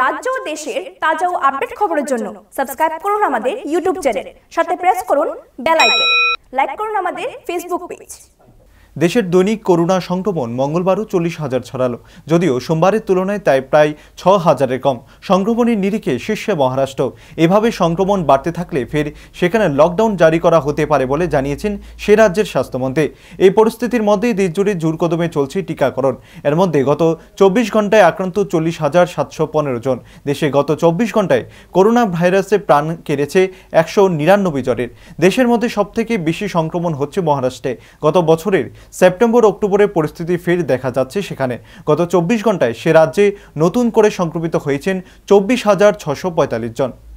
রাজ্য ও দেশের তাজা ও আপডেট খবরের জন্য সাবস্ক্রাইব করুন আমাদের ইউটিউব চ্যানেল সাথে প্রেস করুন বেল আইকন লাইক করুন আমাদের ফেসবুক পেজ দেশের দৈনিক করোনা সংক্রমণ মঙ্গলবারও চল্লিশ হাজার ছড়ালো যদিও সোমবারের তুলনায় তাই প্রায় ছ হাজারের কম সংক্রমণের নিরিখে শীর্ষে মহারাষ্ট্র এভাবে সংক্রমণ বাড়তে থাকলে ফের সেখানে লকডাউন জারি করা হতে পারে বলে জানিয়েছেন সে রাজ্যের স্বাস্থ্যমন্ত্রী এই পরিস্থিতির মধ্যেই দেশজুড়ে জোরকদমে চলছে টিকাকরণ এর মধ্যে গত চব্বিশ ঘন্টায় আক্রান্ত চল্লিশ হাজার সাতশো পনেরো জন দেশে গত চব্বিশ ঘন্টায় করোনা ভাইরাসে প্রাণ কেড়েছে একশো নিরানব্বই জনের দেশের মধ্যে সবথেকে বেশি সংক্রমণ হচ্ছে মহারাষ্ট্রে গত বছরের সেপ্টেম্বর অক্টোবরে পরিস্থিতি ফের দেখা যাচ্ছে সেখানে গত চব্বিশ ঘন্টায় সে রাজ্যে নতুন করে সংক্রমিত হয়েছেন চব্বিশ হাজার ছশো জন